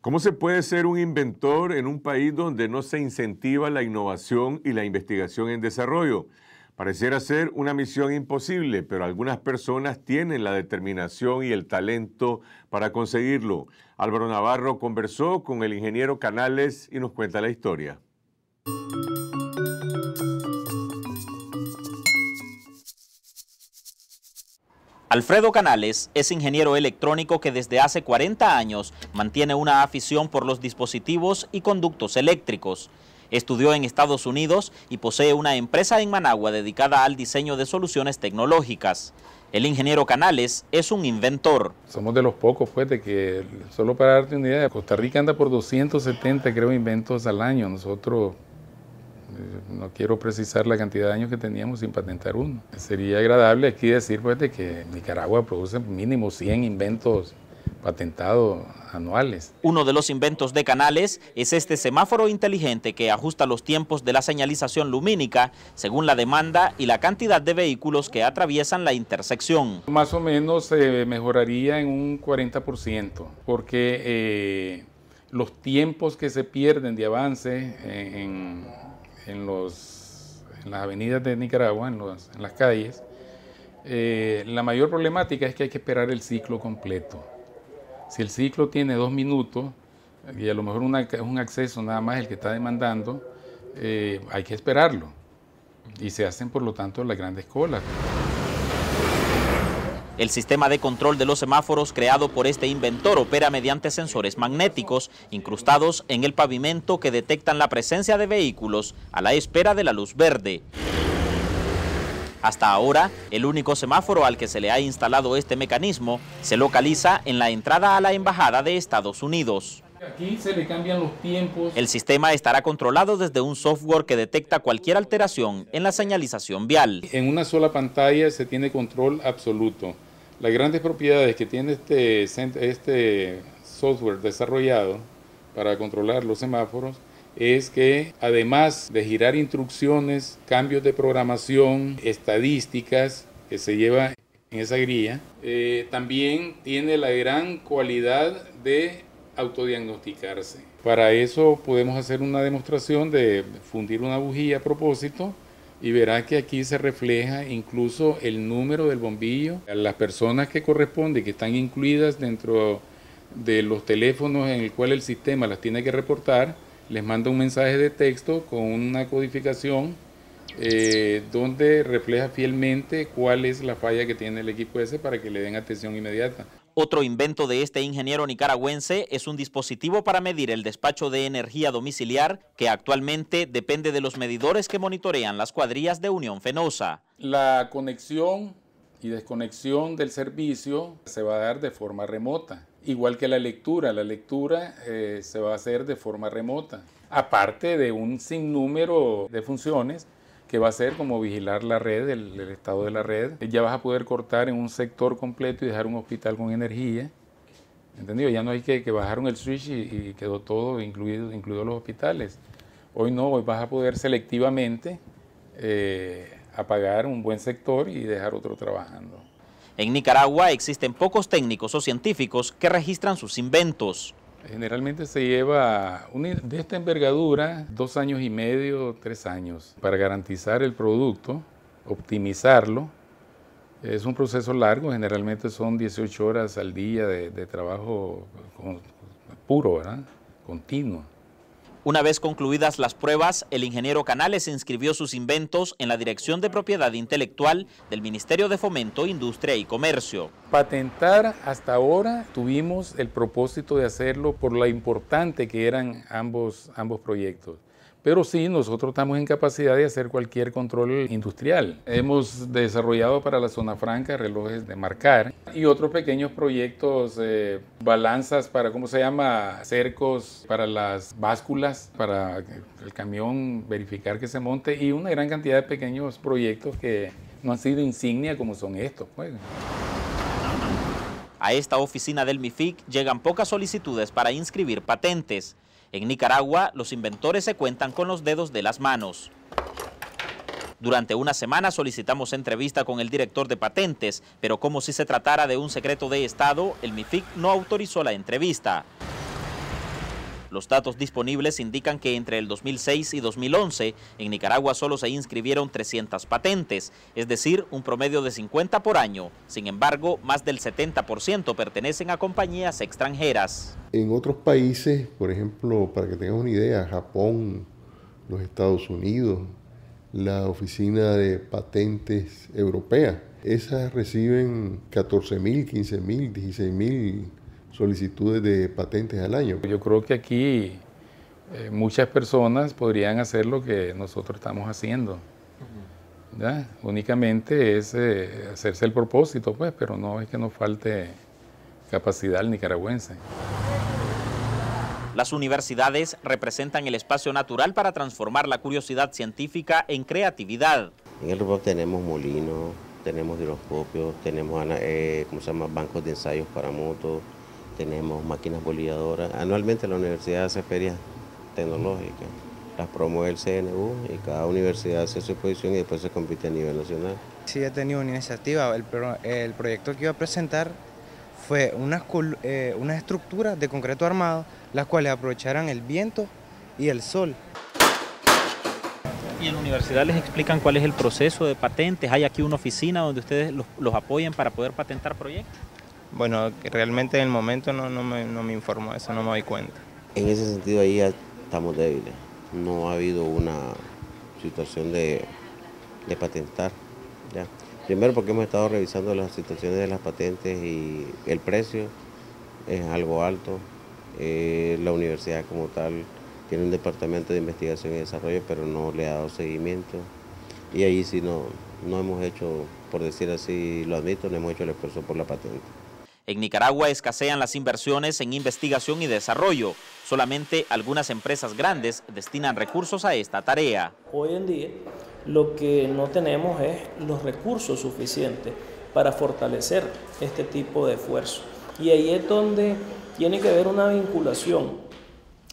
¿Cómo se puede ser un inventor en un país donde no se incentiva la innovación y la investigación en desarrollo? Pareciera ser una misión imposible, pero algunas personas tienen la determinación y el talento para conseguirlo. Álvaro Navarro conversó con el ingeniero Canales y nos cuenta la historia. Alfredo Canales es ingeniero electrónico que desde hace 40 años mantiene una afición por los dispositivos y conductos eléctricos. Estudió en Estados Unidos y posee una empresa en Managua dedicada al diseño de soluciones tecnológicas. El ingeniero Canales es un inventor. Somos de los pocos, pues, de que, solo para darte una idea, Costa Rica anda por 270, creo, inventos al año. Nosotros no quiero precisar la cantidad de años que teníamos sin patentar uno. Sería agradable aquí decir pues, que Nicaragua produce mínimo 100 inventos patentados anuales. Uno de los inventos de Canales es este semáforo inteligente que ajusta los tiempos de la señalización lumínica según la demanda y la cantidad de vehículos que atraviesan la intersección. Más o menos se mejoraría en un 40% porque eh, los tiempos que se pierden de avance en en, los, en las avenidas de Nicaragua, en, los, en las calles, eh, la mayor problemática es que hay que esperar el ciclo completo. Si el ciclo tiene dos minutos y a lo mejor es un acceso nada más el que está demandando, eh, hay que esperarlo. Y se hacen por lo tanto las grandes colas. El sistema de control de los semáforos creado por este inventor opera mediante sensores magnéticos incrustados en el pavimento que detectan la presencia de vehículos a la espera de la luz verde. Hasta ahora, el único semáforo al que se le ha instalado este mecanismo se localiza en la entrada a la Embajada de Estados Unidos. Aquí se le cambian los tiempos. El sistema estará controlado desde un software que detecta cualquier alteración en la señalización vial. En una sola pantalla se tiene control absoluto. Las grandes propiedades que tiene este, este, software desarrollado para controlar los semáforos es que además de girar instrucciones, cambios de programación, estadísticas que se lleva en esa grilla, eh, también tiene la gran cualidad de autodiagnosticarse. Para eso podemos hacer una demostración de fundir una bujía a propósito y verá que aquí se refleja incluso el número del bombillo, A las personas que corresponden, que están incluidas dentro de los teléfonos en el cual el sistema las tiene que reportar, les manda un mensaje de texto con una codificación eh, donde refleja fielmente cuál es la falla que tiene el equipo ese para que le den atención inmediata. Otro invento de este ingeniero nicaragüense es un dispositivo para medir el despacho de energía domiciliar que actualmente depende de los medidores que monitorean las cuadrillas de Unión Fenosa. La conexión y desconexión del servicio se va a dar de forma remota, igual que la lectura. La lectura eh, se va a hacer de forma remota, aparte de un sinnúmero de funciones que va a ser como vigilar la red, el, estado de la red. Ya vas a poder cortar en un sector completo y dejar un hospital con energía. ¿Entendido? Ya no hay que, que bajaron el switch y, quedó todo, incluido, incluido los hospitales. Hoy no, hoy vas a poder selectivamente eh, apagar un buen sector y dejar otro trabajando. En Nicaragua existen pocos técnicos o científicos que registran sus inventos. Generalmente se lleva de esta envergadura dos años y medio, tres años, para garantizar el producto, optimizarlo. Es un proceso largo, generalmente son 18 horas al día de, trabajo puro, ¿verdad? continuo. Una vez concluidas las pruebas, el ingeniero Canales inscribió sus inventos en la Dirección de Propiedad Intelectual del Ministerio de Fomento, Industria y Comercio. Patentar hasta ahora tuvimos el propósito de hacerlo por lo importante que eran ambos, ambos proyectos pero sí nosotros estamos en capacidad de hacer cualquier control industrial. Hemos desarrollado para la zona franca relojes de marcar y otros pequeños proyectos, eh, balanzas para, ¿cómo se llama? Cercos para las básculas, para el camión verificar que se monte y una gran cantidad de pequeños proyectos que no han sido insignia como son estos. Pues. A esta oficina del MIFIC llegan pocas solicitudes para inscribir patentes. En Nicaragua, los inventores se cuentan con los dedos de las manos. Durante una semana solicitamos entrevista con el director de patentes, pero como si se tratara de un secreto de Estado, el MIFIC no autorizó la entrevista. Los datos disponibles indican que entre el 2006 y 2011 en Nicaragua solo se inscribieron 300 patentes, es decir, un promedio de 50 por año. Sin embargo, más del 70% pertenecen a compañías extranjeras. En otros países, por ejemplo, para que tengas una idea, Japón, los Estados Unidos, la Oficina de Patentes Europea, esas reciben 14.000, 15.000, 16.000 solicitudes de patentes al año. Yo creo que aquí eh, muchas personas podrían hacer lo que nosotros estamos haciendo. Únicamente es eh, hacerse el propósito, pues, pero no es que nos falte capacidad nicaragüense. Las universidades representan el espacio natural para transformar la curiosidad científica en creatividad. En el robot tenemos molinos, tenemos giroscopios, tenemos eh, se llama? bancos de ensayos para motos, tenemos máquinas bolilladoras. Anualmente la universidad hace ferias tecnológicas, las promueve el CNU y cada universidad hace su exposición y después se compite a nivel nacional. Sí, he tenido una iniciativa. El, el proyecto que iba a presentar fue unas, eh, estructuras de concreto armado, las cuales aprovecharán el viento y el sol. ¿Y en la universidad les explican cuál es el proceso de patentes? ¿Hay aquí una oficina donde ustedes los, los para poder patentar proyectos? Bueno, realmente en el momento no, no me, no me informó eso, no me doy cuenta. En ese sentido ahí ya estamos débiles. No ha habido una situación de, patentar. ¿ya? Primero porque hemos estado revisando las situaciones de las patentes y el precio es algo alto. Eh, la universidad como tal tiene un departamento de investigación y desarrollo, pero no le ha dado seguimiento. Y ahí sí no, no hemos hecho, por decir así, lo admito, no hemos hecho el esfuerzo por la patente. En Nicaragua escasean las inversiones en investigación y desarrollo. Solamente algunas empresas grandes destinan recursos a esta tarea. Hoy en día lo que no tenemos es los recursos suficientes para fortalecer este tipo de esfuerzo. Y ahí es donde tiene que haber una vinculación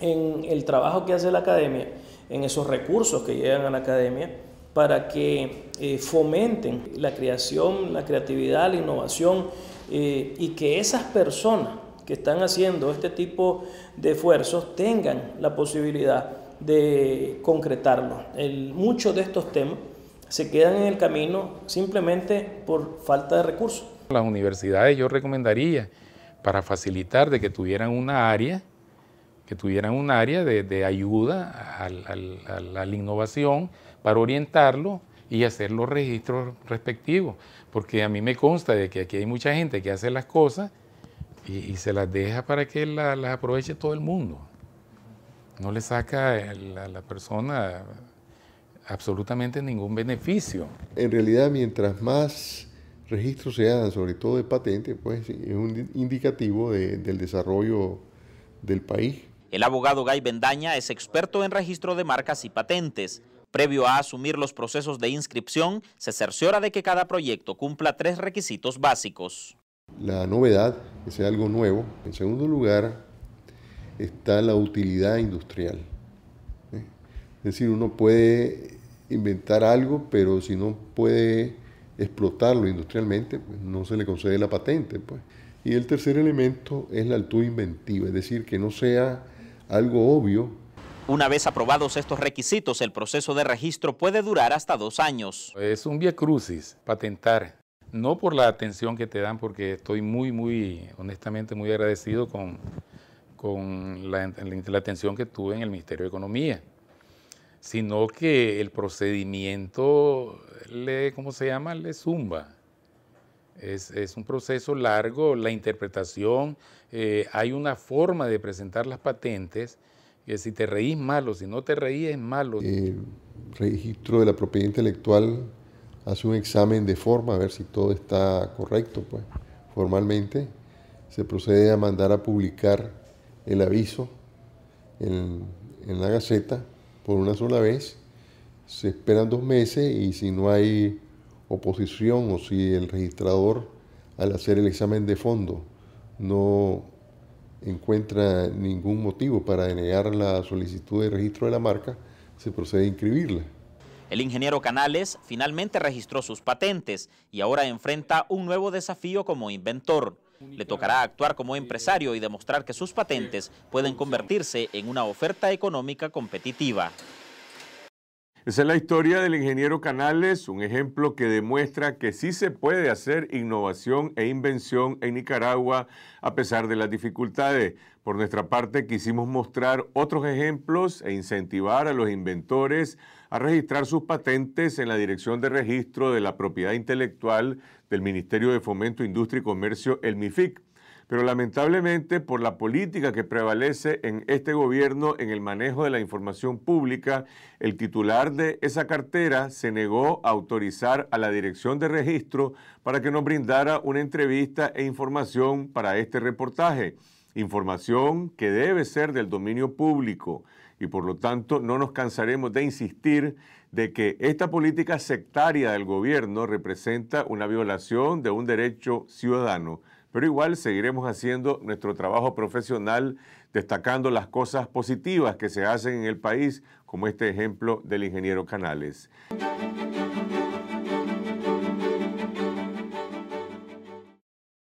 en el trabajo que hace la academia, en esos recursos que llegan a la academia para que eh, fomenten la creación, la creatividad, la innovación eh, y que esas personas que están haciendo este tipo de esfuerzos tengan la posibilidad de concretarlo. muchos de estos temas se quedan en el camino simplemente por falta de recursos. Las universidades yo recomendaría para facilitar de que tuvieran una área, que tuvieran un área de, ayuda a la innovación, para orientarlo y hacer los registros respectivos. Porque a mí me consta de que aquí hay mucha gente que hace las cosas y, se las deja para que las aproveche todo el mundo. No le saca a la, persona absolutamente ningún beneficio. En realidad, mientras más registros se hagan, sobre todo de patentes, pues es un indicativo del desarrollo del país. El abogado Gay Bendaña es experto en registro de marcas y patentes Previo a asumir los procesos de inscripción, se cerciora de que cada proyecto cumpla tres requisitos básicos. La novedad, que sea algo nuevo. En segundo lugar, está la utilidad industrial. ¿eh? Es decir, uno puede inventar algo, pero si no puede explotarlo industrialmente, pues, no se le concede la patente. Pues. Y el tercer elemento es la altura inventiva, es decir, que no sea algo obvio una vez aprobados estos requisitos, el proceso de registro puede durar hasta dos años. Es un vía crucis patentar, no por la atención que te dan, porque estoy muy, muy, honestamente, muy agradecido con, con la, atención que tuve en el Ministerio de Economía, sino que el procedimiento le, ¿cómo se llama? Le zumba. Es, un proceso largo, la interpretación, eh, hay una forma de presentar las patentes que si te reís malo, si no te reís es malo. El eh, registro de la propiedad intelectual hace un examen de forma a ver si todo está correcto, pues formalmente se procede a mandar a publicar el aviso en la Gaceta por una sola vez, se esperan dos meses y si no hay oposición o si el registrador al hacer el examen de fondo no encuentra ningún motivo para denegar la solicitud de registro de la marca, se procede a inscribirla. El ingeniero Canales finalmente registró sus patentes y ahora enfrenta un nuevo desafío como inventor. Le tocará actuar como empresario y demostrar que sus patentes pueden convertirse en una oferta económica competitiva. Esa es la historia del ingeniero Canales, un ejemplo que demuestra que sí se puede hacer innovación e invención en Nicaragua a pesar de las dificultades. Por nuestra parte, quisimos mostrar otros ejemplos e incentivar a los inventores a registrar sus patentes en la Dirección de Registro de la Propiedad Intelectual del Ministerio de Fomento, Industria y Comercio, el MIFIC. Pero lamentablemente por la política que prevalece en este gobierno en el manejo de la información pública, el titular de esa cartera se negó a autorizar a la dirección de registro para que nos brindara una entrevista e información para este reportaje. Información que debe ser del dominio público y por lo tanto no nos cansaremos de insistir de que esta política sectaria del gobierno representa una violación de un derecho ciudadano pero igual seguiremos haciendo nuestro trabajo profesional, destacando las cosas positivas que se hacen en el país, como este ejemplo del ingeniero Canales.